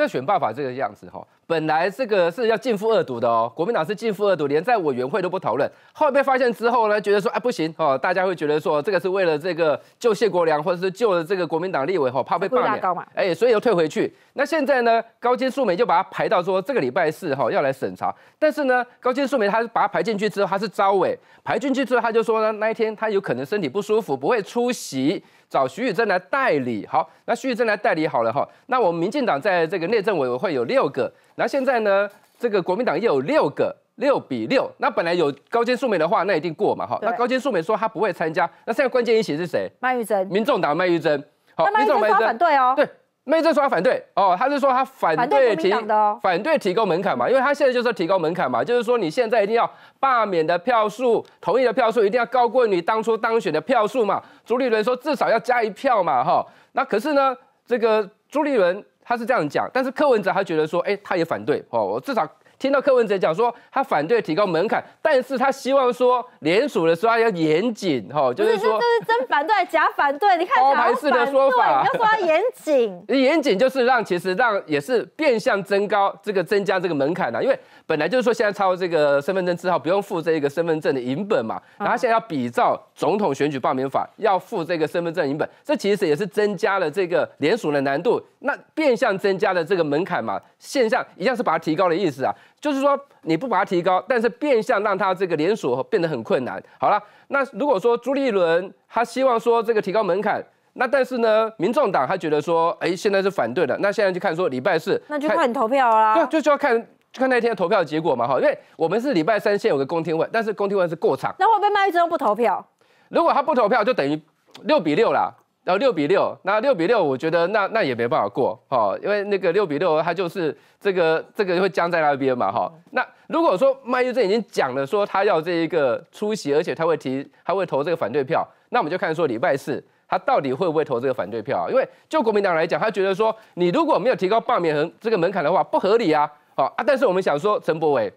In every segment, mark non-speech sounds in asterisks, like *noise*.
这选拔法这个样子哈，本来这个是要进富二读的哦，国民党是进富二读，连在委员会都不讨论。后来被发现之后呢，觉得说，哎不行哦，大家会觉得说这个是为了这个救谢国良或者是救了这个国民党立委哈，怕被罢免。哎，所以又退回去。那现在呢，高金素梅就把它排到说这个礼拜四哈要来审查。但是呢，高金素梅她把它排进去之后，她是招委排进去之后，她就说呢那一天她有可能身体不舒服不会出席。找徐宇正来代理，好，那徐宇正来代理好了哈。那我们民进党在这个内政委会有六个，那现在呢，这个国民党也有六个，六比六。那本来有高金素梅的话，那一定过嘛哈。那高金素梅说她不会参加，那现在关键一席是谁？麦玉珍，民众党麦玉珍。好，那麦玉珍反对哦。对。妹这说他反对哦，他是说他反对提反对提高门槛嘛，因为他现在就是提高门槛嘛，就是说你现在一定要罢免的票数、同意的票数一定要高过你当初当选的票数嘛。朱立伦说至少要加一票嘛，哈，那可是呢，这个朱立伦他是这样讲，但是柯文哲他觉得说，哎，他也反对哦，我至少。听到柯文哲讲说，他反对提高门槛，但是他希望说联署的时候要严谨，哈，就是说这是真反对假反对，你看台湾式的说法，你要说严谨，严谨就是让其实让也是变相增高这个增加这个门槛呐，因为本来就是说现在抄这个身份证之后不用付这一个身份证的银本嘛，然后现在要比照总统选举报名法要付这个身份证银本，这其实也是增加了这个联署的难度，那变相增加了这个门槛嘛，现象一样是把它提高了意思啊。就是说，你不把它提高，但是变相让它这个连锁变得很困难。好了，那如果说朱立伦他希望说这个提高门槛，那但是呢，民众党他觉得说，哎，现在是反对的。那现在就看说礼拜四，那就看你投票啦。对，就就要看就看那一天的投票结果嘛。哈，因为我们是礼拜三，先有个公听会，但是公听会是过场。那会不会麦裕珍不投票？如果他不投票，就等于六比六啦。然后六比六，那六比六，我觉得那那也没办法过哈，因为那个六比六，它就是这个这个会僵在那边嘛哈。那如果说麦玉正已经讲了说他要这一个出席，而且他会提他会投这个反对票，那我们就看说礼拜四他到底会不会投这个反对票啊？因为就国民党来讲，他觉得说你如果没有提高罢免这个门槛的话，不合理啊，好啊。但是我们想说陈柏伟，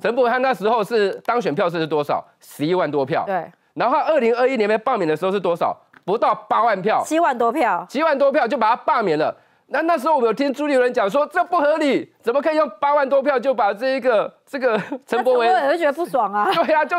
陈柏伟那时候是当选票是多少？十一万多票，对。然后二零二一年被罢免的时候是多少？不到八万票，七万多票，七万多票就把他罢免了。那那时候我们有听朱立伦讲说，这不合理，怎么可以用八万多票就把这一个这个 *laughs* 陈伯威？我也觉得不爽啊。*laughs* 对啊，就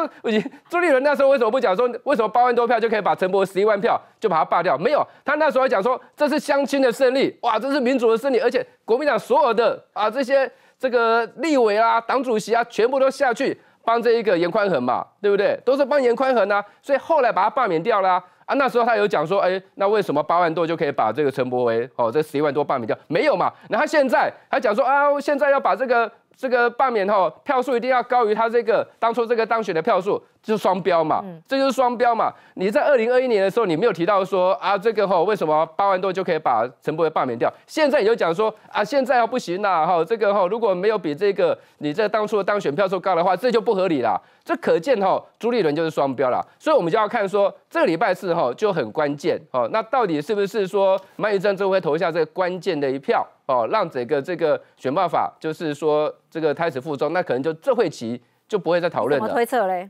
朱立伦那时候为什么不讲说，为什么八万多票就可以把陈伯十一万票就把他罢掉？没有，他那时候讲说这是相亲的胜利，哇，这是民主的胜利，而且国民党所有的啊这些这个立委啊、党主席啊，全部都下去帮这一个严宽衡嘛，对不对？都是帮严宽衡啊，所以后来把他罢免掉了。啊，那时候他有讲说，哎，那为什么八万多就可以把这个陈伯伟哦，这十一万多罢免掉？没有嘛。那他现在他讲说，啊，现在要把这个这个罢免哦，票数一定要高于他这个当初这个当选的票数。就是双标嘛，这就是双标嘛。你在二零二一年的时候，你没有提到说啊，这个哈为什么八万多就可以把陈伯仪罢免掉？现在你就讲说啊，现在啊不行呐，哈这个哈如果没有比这个你这当初当选票数高的话，这就不合理啦。这可见哈朱立伦就是双标了。所以我们就要看说这个礼拜四哈就很关键哦。那到底是不是说马英九真会投下这个关键的一票哦，让整个这个选罢法就是说这个胎死腹中，那可能就这会期就不会再讨论了。怎么推测嘞？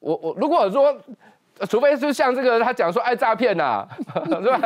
我我如果说，除非是像这个他讲说爱诈骗呐，是 *laughs* 吧？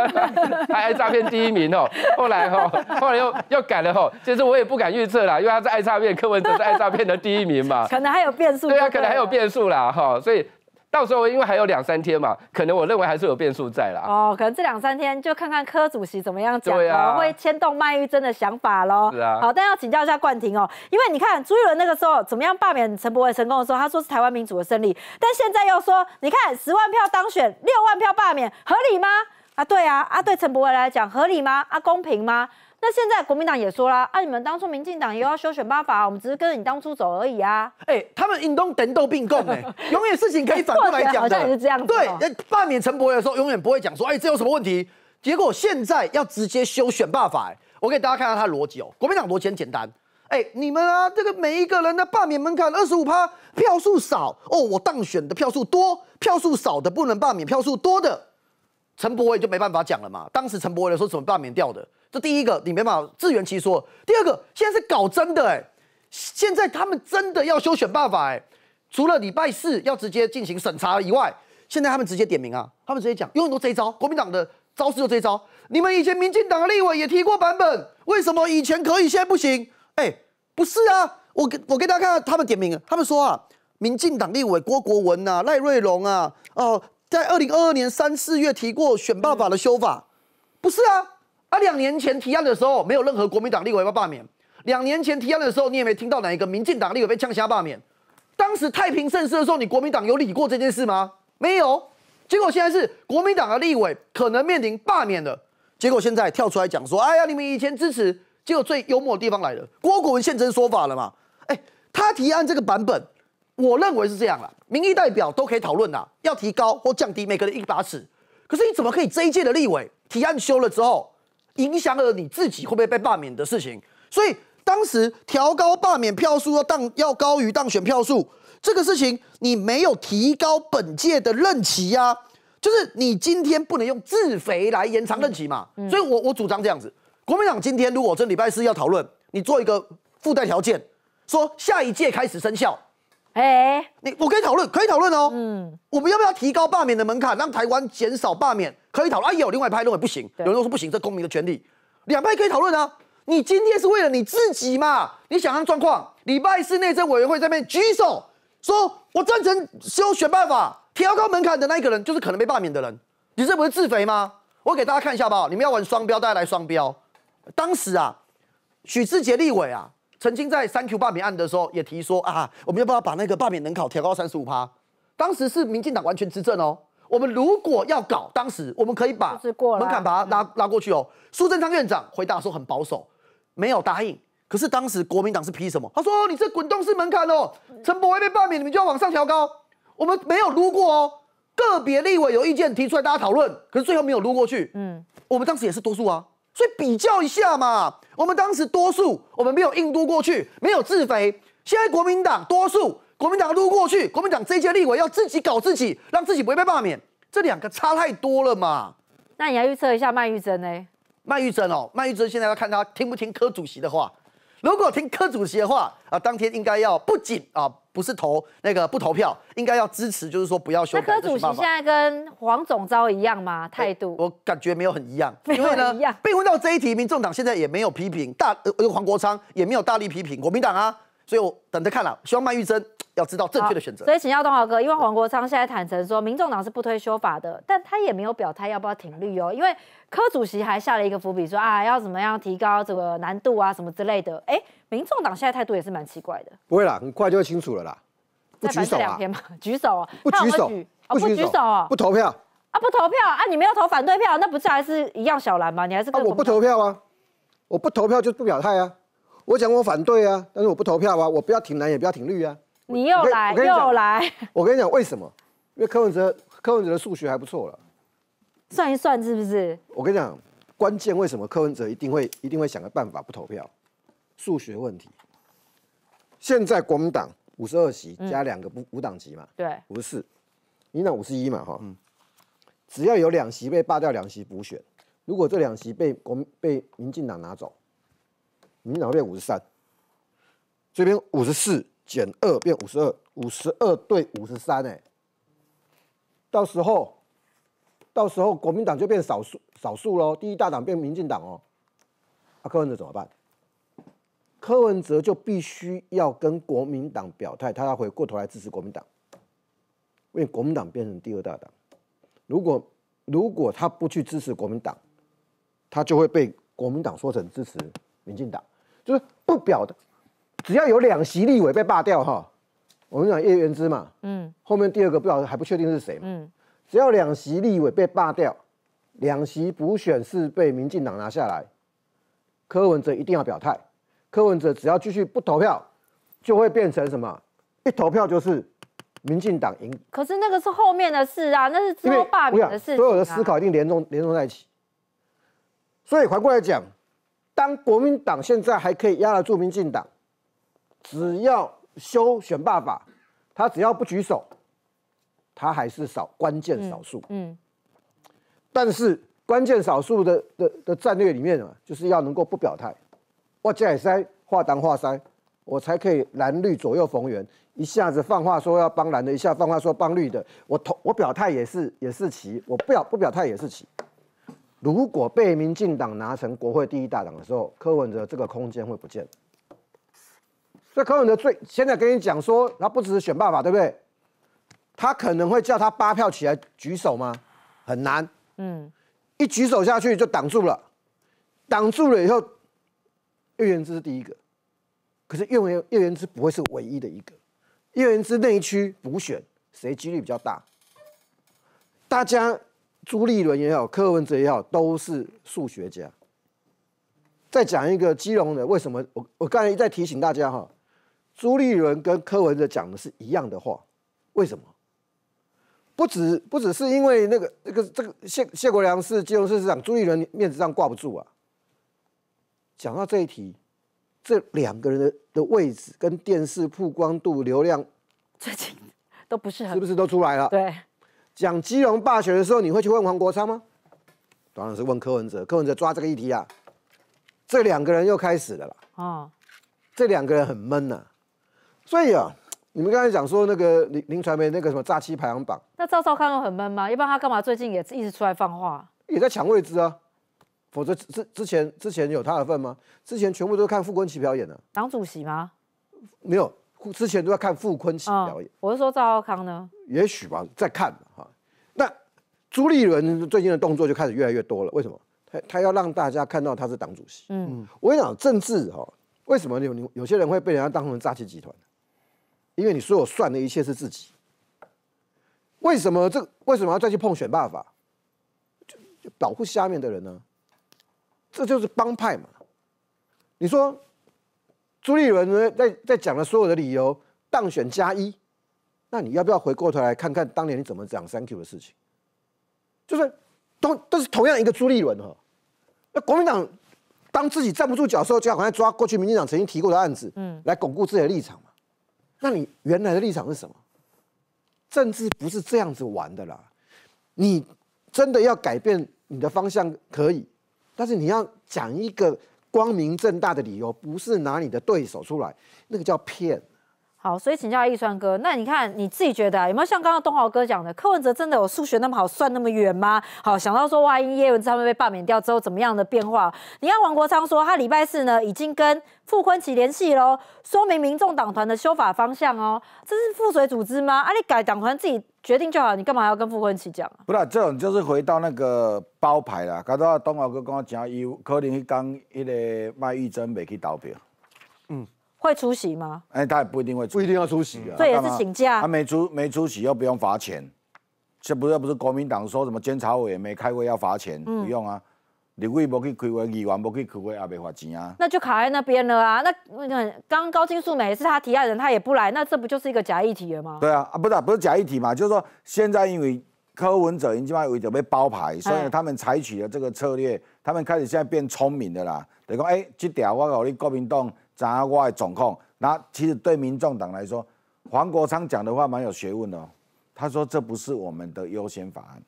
他爱诈骗第一名哦，后来哦，后来又又改了哈，其实我也不敢预测啦，因为他是爱诈骗柯文哲是爱诈骗的第一名嘛，可能还有变数。对啊，可能还有变数啦哈，所以。到时候因为还有两三天嘛，可能我认为还是有变数在啦。哦，可能这两三天就看看柯主席怎么样讲，会牵动漫玉珍的想法喽。是啊，好，但要请教一下冠廷哦，因为你看朱一伦那个时候怎么样罢免陈伯伟成功的时候，他说是台湾民主的胜利，但现在又说，你看十万票当选，六万票罢免，合理吗？啊，对啊，啊，对陈伯伟来讲合理吗？啊，公平吗？那现在国民党也说啦，啊，你们当初，民进党也要修选罢法，我们只是跟着你当初走而已啊。哎，他们运动、战斗、并共，哎，*laughs* 永远事情可以反过来讲的。好像是这样子。对，那罢免陈伯的时候，永远不会讲说，哎，这有什么问题？结果现在要直接修选罢法，我给大家看看他的逻辑哦。国民党逻辑很简单，哎，你们啊，这个每一个人的罢免门槛二十五趴，票数少哦，我当选的票数多，票数少的不能罢免，票数多的。陈伯威就没办法讲了嘛？当时陈伯威说怎么罢免掉的？这第一个你没办法自圆其说。第二个现在是搞真的哎，现在他们真的要修选办法哎，除了礼拜四要直接进行审查以外，现在他们直接点名啊，他们直接讲有很多这一招，国民党的招式就这一招。你们以前民进党的立委也提过版本，为什么以前可以，现在不行？哎，不是啊，我我给大家看看他们点名啊，他们说啊，民进党立委郭国文啊、赖瑞龙啊、哦。在二零二二年三四月提过选罢法的修法，不是啊啊！两年前提案的时候，没有任何国民党立委要罢免；两年前提案的时候，你也没听到哪一个民进党立委被枪杀罢免。当时太平盛世的时候，你国民党有理过这件事吗？没有。结果现在是国民党的立委可能面临罢免了，结果现在跳出来讲说：“哎呀，你们以前支持……”结果最幽默的地方来了，郭国文现身说法了嘛？哎，他提案这个版本。我认为是这样了，民意代表都可以讨论呐，要提高或降低每个人一把尺。可是你怎么可以这一届的立委提案修了之后，影响了你自己会不会被罢免的事情？所以当时调高罢免票数要当要高于当选票数这个事情，你没有提高本届的任期啊，就是你今天不能用自肥来延长任期嘛。所以我我主张这样子，国民党今天如果这礼拜四要讨论，你做一个附带条件，说下一届开始生效。哎，你我可以讨论，可以讨论哦。嗯，我们要不要提高罢免的门槛，让台湾减少罢免？可以讨论。哎有另外派认为不行，有人说不行，这公民的权利，两派可以讨论啊。你今天是为了你自己嘛？你想象状况，礼拜四内政委员会这边举手说，我赞成修选办法，提高门槛的那一个人，就是可能被罢免的人。你这不是自肥吗？我给大家看一下吧。你们要玩双标，大家来双标。当时啊，许志杰立委啊。曾经在三 Q 罢免案的时候，也提说啊，我们要不要把那个罢免门槛调高三十五趴？当时是民进党完全执政哦，我们如果要搞，当时我们可以把门槛把它拉拉过去哦。苏贞昌院长回答说很保守，没有答应。可是当时国民党是批什么？他说你这滚动式门槛哦，陈柏辉被罢免，你们就要往上调高。我们没有撸过哦，个别立委有意见提出来，大家讨论，可是最后没有撸过去。嗯，我们当时也是多数啊。所以比较一下嘛，我们当时多数，我们没有印度过去，没有自肥。现在国民党多数，国民党撸过去，国民党这一届立委要自己搞自己，让自己不会被罢免。这两个差太多了嘛？那你要预测一下麦玉珍呢？麦玉珍哦，麦玉珍现在要看他听不听柯主席的话。如果听柯主席的话啊，当天应该要不仅啊。不是投那个不投票，应该要支持，就是说不要修改。这柯主席现在跟黄总召一样吗？态度？我感觉没有很一样，*laughs* 因为呢，被问到这一题，民众党现在也没有批评大，呃，黄国昌也没有大力批评国民党啊，所以我等着看了，希望麦玉珍要知道正确的选择，所以请教东豪哥，因为黄国昌现在坦诚说，民众党是不推修法的，但他也没有表态要不要挺绿哦。因为柯主席还下了一个伏笔，说啊要怎么样提高这个难度啊什么之类的。哎，民众党现在态度也是蛮奇怪的。不会啦，很快就会清楚了啦。不举手啊？*laughs* 举手啊？不举手？不举手？不举手啊？不投票？啊不投票啊？你们要投反对票，那不是还是一样小蓝吗？你还是？啊我不投票啊，我不投票就不表态啊。我讲我反对啊，但是我不投票啊，我不要挺蓝也不要挺绿啊。你又来，又来！我跟你讲，*laughs* 为什么？因为柯文哲，柯文哲的数学还不错了。算一算，是不是？我跟你讲，关键为什么柯文哲一定会一定会想个办法不投票？数学问题。现在国民党五十二席加两个不五党籍嘛，对，五十四。民党五十一嘛，哈，只要有两席被罢掉，两席补选，如果这两席被国被民进党拿走，民党变五十三，这边五十四。减二变五十二，五十二对五十三哎，到时候，到时候国民党就变少数少数喽，第一大党变民进党哦，啊柯文哲怎么办？柯文哲就必须要跟国民党表态，他要回过头来支持国民党，为国民党变成第二大党。如果如果他不去支持国民党，他就会被国民党说成支持民进党，就是不表的。只要有两席立委被罢掉哈，我们讲叶源之嘛，嗯，后面第二个不晓得还不确定是谁嘛，嗯，只要两席立委被罢掉，两席补选是被民进党拿下来，柯文哲一定要表态，柯文哲只要继续不投票，就会变成什么？一投票就是民进党赢。可是那个是后面的事啊，那是后罢免的事。所有的思考一定连动连动在一起。所以反过来讲，当国民党现在还可以压得住民进党。只要修选罢法，他只要不举手，他还是少关键少数。嗯。但是关键少数的的的战略里面啊，就是要能够不表态。我既海山化当化山，我才可以蓝绿左右逢源。一下子放话说要帮蓝的，一下放话说帮绿的。我投我表态也是也是棋，我表不表态也是棋。如果被民进党拿成国会第一大党的时候，柯文哲这个空间会不见。所以柯文哲最现在跟你讲说，他不只是选办法对不对？他可能会叫他八票起来举手吗？很难，嗯，一举手下去就挡住了，挡住了以后，叶元之是第一个，可是叶元叶元之不会是唯一的一个，叶源之内区补选谁几率比较大？大家朱立伦也好，柯文哲也好，都是数学家。再讲一个基隆的，为什么我我刚才一再提醒大家哈？朱立伦跟柯文哲讲的是一样的话，为什么？不只不只是因为那个那个这个谢谢国良是金融市市长，朱立伦面子上挂不住啊。讲到这一题，这两个人的的位置跟电视曝光度、流量 *laughs* 最近都不是很是不是都出来了？对，讲基隆霸权的时候，你会去问黄国昌吗？当然是问柯文哲。柯文哲抓这个议题啊，这两个人又开始了啦。哦，这两个人很闷呐。所以啊，你们刚才讲说那个林林传媒那个什么诈欺排行榜，那赵少康又很闷吗？要不然他干嘛最近也一直出来放话，也在抢位置啊？否则之之前之前有他的份吗？之前全部都看傅昆奇表演的，党主席吗？没有，之前都要看傅昆奇表演。我是说赵少康呢？也许吧，在看哈。那朱立伦最近的动作就开始越来越多了，为什么？他他要让大家看到他是党主席。嗯，我跟你讲，政治哈，为什么有有有些人会被人家当成诈欺集团？因为你说我算的一切是自己，为什么这为什么要再去碰选罢法？就就保护下面的人呢？这就是帮派嘛！你说朱立伦在在讲的所有的理由，当选加一，那你要不要回过头来看看当年你怎么讲三 Q 的事情？就是都都是同样一个朱立伦哈，那国民党当自己站不住脚时候，就好赶快抓过去民进党曾经提过的案子，嗯，来巩固自己的立场。那你原来的立场是什么？政治不是这样子玩的啦，你真的要改变你的方向可以，但是你要讲一个光明正大的理由，不是拿你的对手出来，那个叫骗。好，所以请教易川哥，那你看你自己觉得有没有像刚刚东豪哥讲的，柯文哲真的有数学那么好算那么远吗？好，想到说哇，因为柯文哲被罢免掉之后怎么样的变化？你看王国昌说，他礼拜四呢已经跟傅昆琪联系喽，说明民众党团的修法方向哦，这是覆水组织吗？啊，你改党团自己决定就好，你干嘛要跟傅昆琪讲啊？不是，这种就是回到那个包牌啦。刚刚东豪哥跟我讲有，可能刚一个麦玉真没去投票。会出席吗？哎，他也不一定会，出不一定要出席啊。所以也是请假。他没出没出席，又不用罚钱。这不是不是国民党说什么监察委员没开会要罚钱，不用啊。你故意不去开会，议员不去开会也没罚钱啊。那就卡在那边了啊。那刚刚高金素美是他提案人，他也不来，那这不就是一个假议题了吗？对啊，啊，不是啊、不是假议题嘛？就是说现在因为柯文哲已经把委员被包牌，所以他们采取了这个策略，他们开始现在变聪明的啦。等于讲，哎，这条我考虑国民党。杂外总控，那其实对民众党来说，黄国昌讲的话蛮有学问的。哦。他说这不是我们的优先法案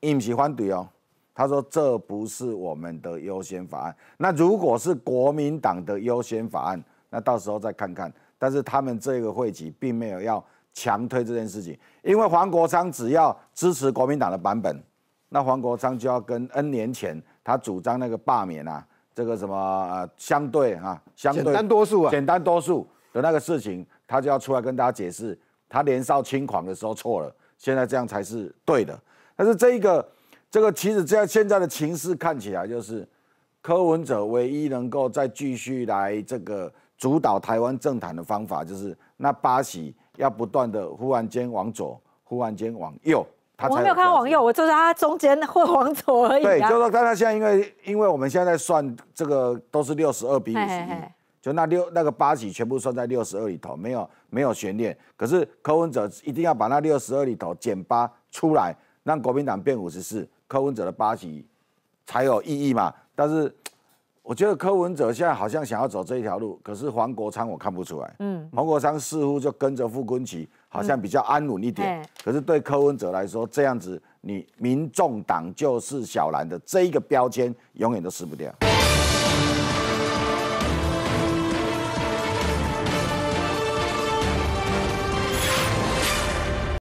，im 喜欢怼哦。他说这不是我们的优先法案，那如果是国民党的优先法案，那到时候再看看。但是他们这个会集并没有要强推这件事情，因为黄国昌只要支持国民党的版本，那黄国昌就要跟 n 年前他主张那个罢免啊。这个什么相对啊，相对简单多数啊，简单多数的那个事情，他就要出来跟大家解释，他年少轻狂的时候错了，现在这样才是对的。但是这一个这个其实这样现在的情势看起来就是，柯文哲唯一能够再继续来这个主导台湾政坛的方法，就是那八喜要不断的忽然间往左，忽然间往右。我没有看往右，我就是它中间或往左而已。对，就说，但他现在因为，因为我们现在算这个都是六十二比五十一，就那六那个八席全部算在六十二里头，没有没有悬念。可是柯文哲一定要把那六十二里头减八出来，让国民党变五十四，柯文哲的八席才有意义嘛。但是。我觉得柯文哲现在好像想要走这一条路，可是黄国昌我看不出来。嗯，黄国昌似乎就跟着傅昆萁，好像比较安稳一点。可是对柯文哲来说，这样子你民众党就是小蓝的这一个标签，永远都撕不掉。